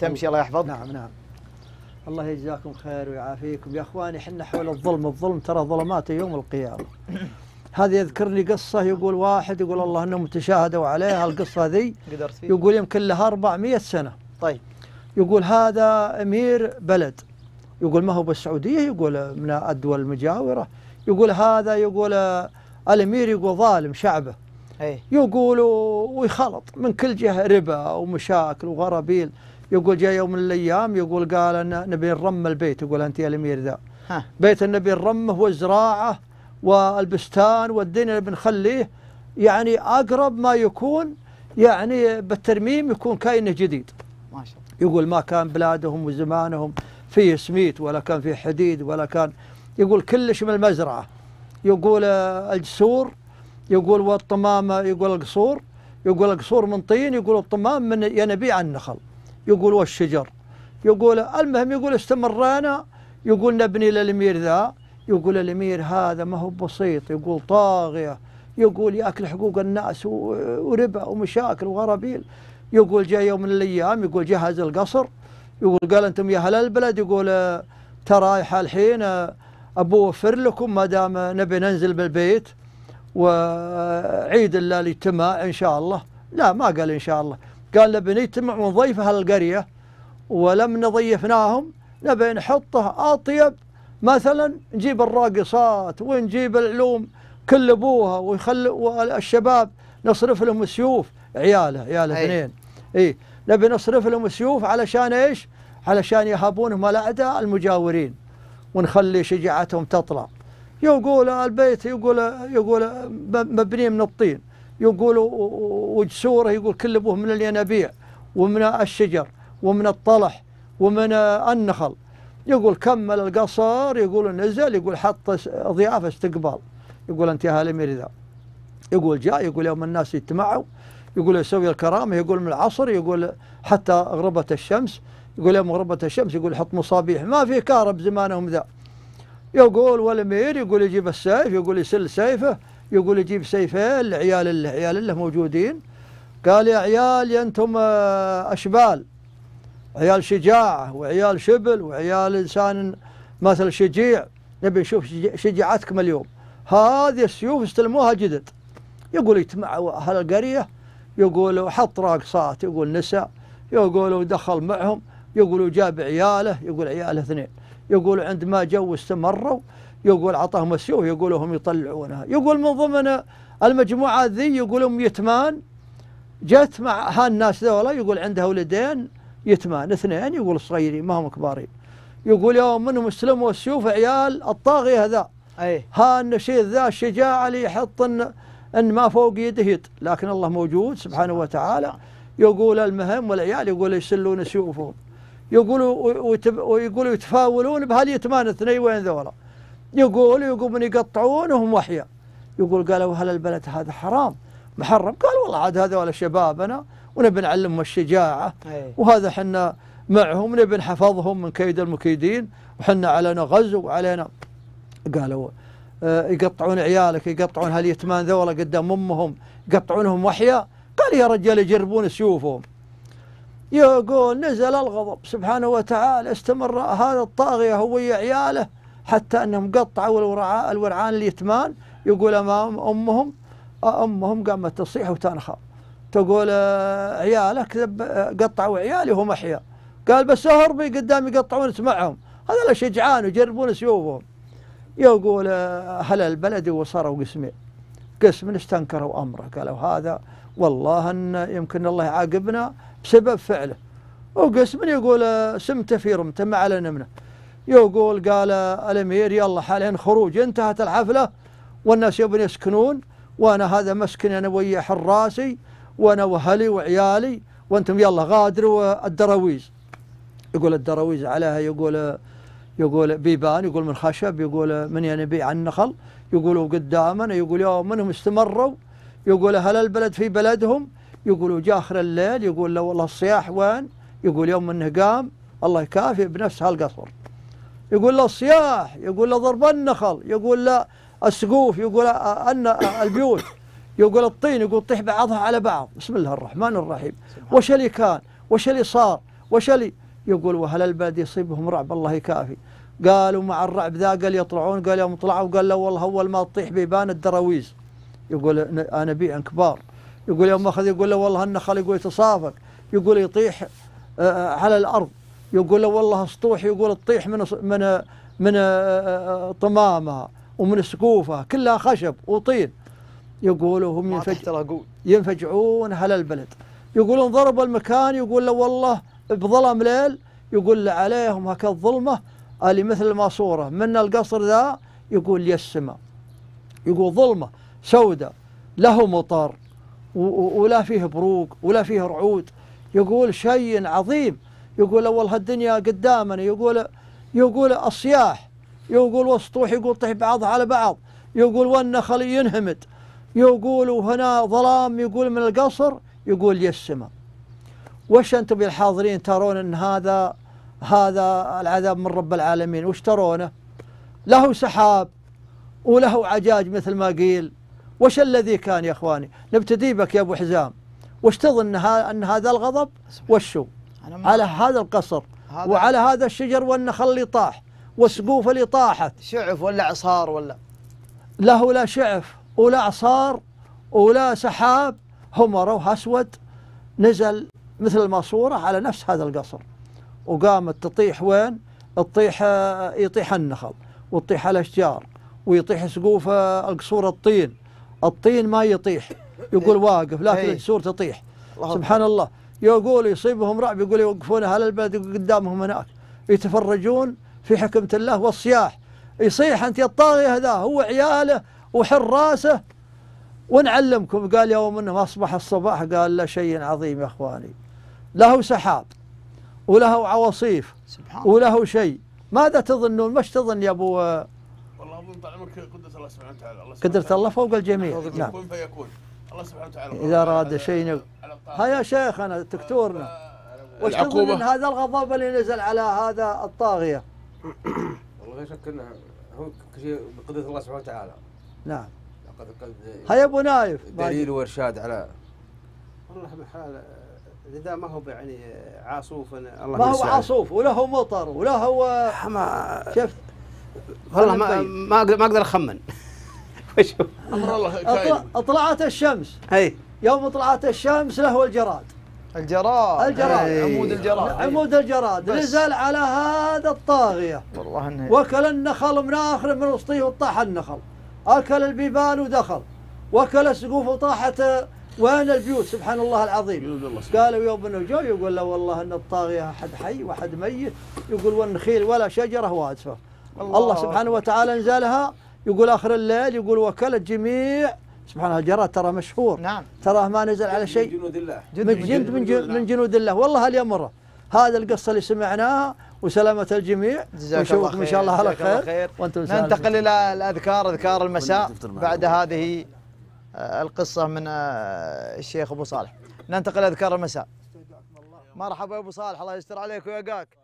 تمشي الله يحفظك نعم نعم الله يجزاكم خير ويعافيكم يا اخواني احنا حول الظلم الظلم ترى ظلماته يوم القيامه هذه يذكرني قصه يقول واحد يقول الله انهم تشاهدوا عليها القصه ذي يقول يمكن لها 400 سنه طيب يقول هذا امير بلد يقول ما هو بالسعوديه يقول من الدول المجاوره يقول هذا يقول الامير يقول ظالم شعبه أيه؟ يقول ويخلط من كل جهة ربا ومشاكل وغرابيل يقول جاء يوم من الأيام يقول قال أنا نبي نرم البيت يقول أنت يا الأمير ذا بيت النبي نرمه والزراعة والبستان والدنيا اللي بنخليه يعني أقرب ما يكون يعني بالترميم يكون كأنه جديد ما شاء الله يقول ما كان بلادهم وزمانهم فيه سميت ولا كان فيه حديد ولا كان يقول كلش من المزرعة يقول الجسور يقول والطمامة يقول القصور يقول القصور من طين يقول الطمام من ينبيع النخل يقول والشجر يقول المهم يقول استمرينا يقول نبني للامير ذا يقول الامير هذا ما هو بسيط يقول طاغيه يقول ياكل حقوق الناس وربا ومشاكل وغرابيل يقول جاء يوم من الايام يقول جهز القصر يقول قال انتم يا اهل البلد يقول ترى الحين ابوفر لكم ما دام نبي ننزل بالبيت وعيد الله الاجتماع إن شاء الله لا ما قال إن شاء الله قال نبي نجتمع ونضيف هالقرية ولم نضيفناهم نبي نحطه أطيب مثلا نجيب الراقصات ونجيب العلوم كل أبوها ويخل والشباب نصرف لهم سيوف عياله عياله اثنين اي نبي نصرف لهم سيوف علشان ايش؟ علشان يهابونهم الاعداء المجاورين ونخلي شجاعتهم تطلع يقول البيت يقول يقول مبني من الطين يقول وجسوره يقول كل ابوه من الينابيع ومن الشجر ومن الطلح ومن النخل يقول كمل القصر يقول نزل يقول حط ضيافه استقبال يقول انت يا هالامير ذا يقول جاء يقول يوم الناس يتمعوا يقول يسوي الكرامه يقول من العصر يقول حتى غربت الشمس يقول يوم غربت الشمس يقول حط مصابيح ما في كهرب زمانهم ذا يقول والامير يقول يجيب السيف يقول يسل سيفه يقول يجيب سيفين لعيال الله عيال الله موجودين قال يا عيال انتم آه، اشبال عيال شجاعه وعيال شبل وعيال انسان مثل شجيع نبي نشوف شجاعتكم اليوم هذه السيوف استلموها جدد يقول اجتمع اهل القريه يقولوا حط راقصات يقول نسى يقولوا دخل معهم يقولوا جاب عياله يقول عياله اثنين يقول عندما جو استمروا يقول عطاهم السيوف يقول هم يطلعونها يقول من ضمن المجموعة ذي يقول أم يتمان جت مع هالناس ذولا يقول عندها ولدين يتمان اثنين يقول صغيرين ما هم كبارين يقول يوم منهم استلموا السيوف عيال الطاغيه هذا اي ها الشيء ذا الشجاعة اللي يحط ان, ان ما فوق يده يد لكن الله موجود سبحانه وتعالى يقول المهم والعيال يقول يسلون سيوفهم يقولوا ويقولوا يتفاولون بهاليتمان اثنين وين ذولا يقول يقومون يقطعون وهم وحيا يقول قالوا هل البلد هذا حرام محرم قال والله عاد هذول شبابنا ونبي نعلمهم الشجاعة إيه. وهذا حنا معهم نبي نحفظهم من كيد المكيدين وحنا علينا غزو وعلينا قالوا آه، يقطعون عيالك يقطعون هاليتمان ذولا قدام امهم يقطعونهم وحيا قال يا رجال يجربون سيوفهم يقول نزل الغضب سبحانه وتعالى استمر هذا الطاغية هو عياله حتى أنهم قطعوا الورعان اليتمان يقول أمام أمهم أمهم قامت تصيح وتنخى تقول آه، عياله كذب آه، قطعوا عيالي وهم أحياء قال بس أهربي قدامي يقطعون اسمعهم هذول شجعان يجربون سيوفهم يقول آه، أهل البلد وصاروا قسمين قسم استنكروا أمره قالوا هذا والله أن يمكن الله يعاقبنا بسبب فعله وقسم يقول سمته في رمته ما على نمنا يقول قال الامير يلا حاليا خروج انتهت الحفله والناس يبون يسكنون وانا هذا مسكن انا ويا حراسي وانا واهلي وعيالي وانتم يلا غادروا الدراويز يقول الدراويز عليها يقول يقول بيبان يقول من خشب يقول من ينبيع يعني النخل يقولوا قدامنا يقول يوم منهم استمروا يقول اهل البلد في بلدهم يقول وجا آخر الليل يقول له والله الصياح وين يقول يوم انه قام الله يكافئ بنفس هالقصر يقول له الصياح يقول له ضرب النخل يقول له السقوف يقول أن البيوت يقول الطين يقول طيح بعضها على بعض بسم الله الرحمن الرحيم وش اللي كان وش اللي صار وش اللي يقول وهل البلد يصيبهم رعب الله يكافي قالوا مع الرعب ذا قال يطلعون قال يوم طلعوا قال لا والله اول ما تطيح بيبان الدراويز يقول انا بيع كبار يقول يوم أخذ يقول له والله النخل يقول يتصافق يقول يطيح آه، آه، على الأرض يقول له والله سطوح يقول تطيح من من من آه، طمامها ومن سقوفها كلها خشب وطين يقولوا هم ينفجع ينفجعون على البلد يقولون ضرب المكان يقول له والله بظلم ليل يقول له عليهم هكا الظلمة اللي مثل الماسورة من القصر ذا يقول يا السماء يقول ظلمة سوداء له مطر ولا فيه بروق ولا فيه رعود يقول شيء عظيم يقول أول هالدنيا قدامنا يقول يقول الصياح يقول والسطوح يقول طيح بعضها على بعض يقول والنخل ينهمد يقول وهنا ظلام يقول من القصر يقول يسمى وش أنتم يا الحاضرين ترون أن هذا هذا العذاب من رب العالمين وش ترونه له سحاب وله عجاج مثل ما قيل وش الذي كان يا إخواني نبتدي بك يا أبو حزام وش تظن أن هذا الغضب وشو على هذا القصر هذا وعلى هذا الشجر والنخل اللي طاح والسقوف اللي طاحت شعف ولا عصار ولا له لا شعف ولا عصار ولا سحاب همره أسود نزل مثل الماسورة على نفس هذا القصر وقامت تطيح وين تطيح آه، يطيح النخل وتطيح الأشجار ويطيح سقوف القصور آه، الطين الطين ما يطيح يقول إيه. واقف لكن إيه. السور تطيح سبحان الله يقول يصيبهم رعب يقول يوقفون اهل البلد قدامهم هناك يتفرجون في حكمه الله والصياح يصيح انت يا الطاغي هذا هو عياله وحراسه ونعلمكم قال يوم انه اصبح الصباح قال لا شيء عظيم يا اخواني له سحاب وله عواصيف وله شيء ماذا تظنون مش تظن يا ابو اظن طال عمرك قدره الله سبحانه وتعالى الله قدره الله فوق الجميع نعم يكون فيكون الله سبحانه وتعالى اذا اراد شيء ها يا شيخ انا تكتورنا وش تظن هذا الغضب اللي نزل على هذا الطاغيه؟ والله لا شك انه هو شيء بقدره الله سبحانه وتعالى نعم لقد قد هيا ابو نايف دليل وارشاد على والله بحال اذا ما هو يعني عاصوف الله ما هو عاصوف ولا هو مطر ولا هو شفت والله ما طيب. ما اقدر ما اقدر اخمن وشوف امر الله طلعت الشمس اي يوم طلعت الشمس له الجراد الجراد الجراد أي. عمود الجراد أي. عمود الجراد نزل على هذا الطاغيه والله انه وكل النخل من اخر من وسطيه وطاح النخل اكل البيبان ودخل وكل السقوف وطاحت آه، وين البيوت سبحان الله العظيم قالوا يوم انه جو يقول له والله ان الطاغيه احد حي واحد ميت يقول والنخيل ولا شجره وادفه الله, الله سبحانه وتعالى انزلها يقول آخر الليل يقول وكلت جميع سبحان الله جرى ترى مشهور نعم تراه ما نزل على شيء من جنود الله من جند من, جنود من جنود الله والله اليوم مره هذا القصه اللي سمعناها وسلامة الجميع ونشوفكم إن شاء الله على خير, وأنتم ننتقل إلى الأذكار أذكار المساء بعد هذه آه، القصة من آه، الشيخ أبو صالح ننتقل إلى أذكار المساء مرحبا أبو صالح الله يستر عليك ويقاك